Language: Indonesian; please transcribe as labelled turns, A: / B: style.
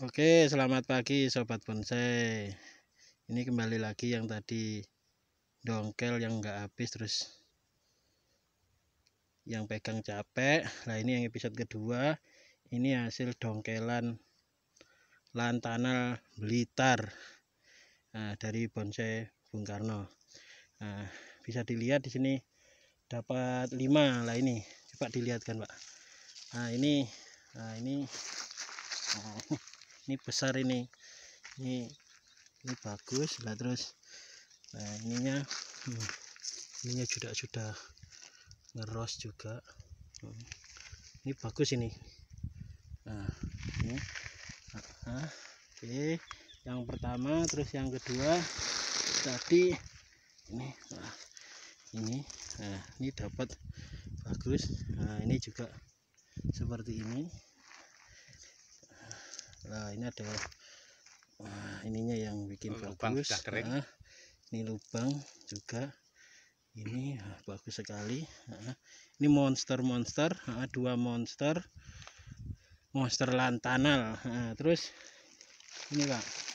A: Oke, selamat pagi sobat bonsai. Ini kembali lagi yang tadi dongkel yang enggak habis terus yang pegang capek. Nah, ini yang episode kedua. Ini hasil dongkelan lantana Blitar. Nah, dari bonsai Bung Karno. Nah, bisa dilihat di sini dapat 5. Lah ini, coba dilihatkan, Pak. Nah, ini nah ini ini besar ini ini ini bagus lah terus nah ininya hmm, ininya juga sudah ngeros juga hmm. ini bagus ini nah ini nah, oke okay. yang pertama terus yang kedua tadi ini nah, ini nah ini dapat bagus nah ini juga seperti ini ini ada nah, ininya yang bikin lubang bagus Nah, ini lubang juga ini ah, bagus sekali nah, ini monster monster nah, dua monster monster lantanal nah, terus ini pak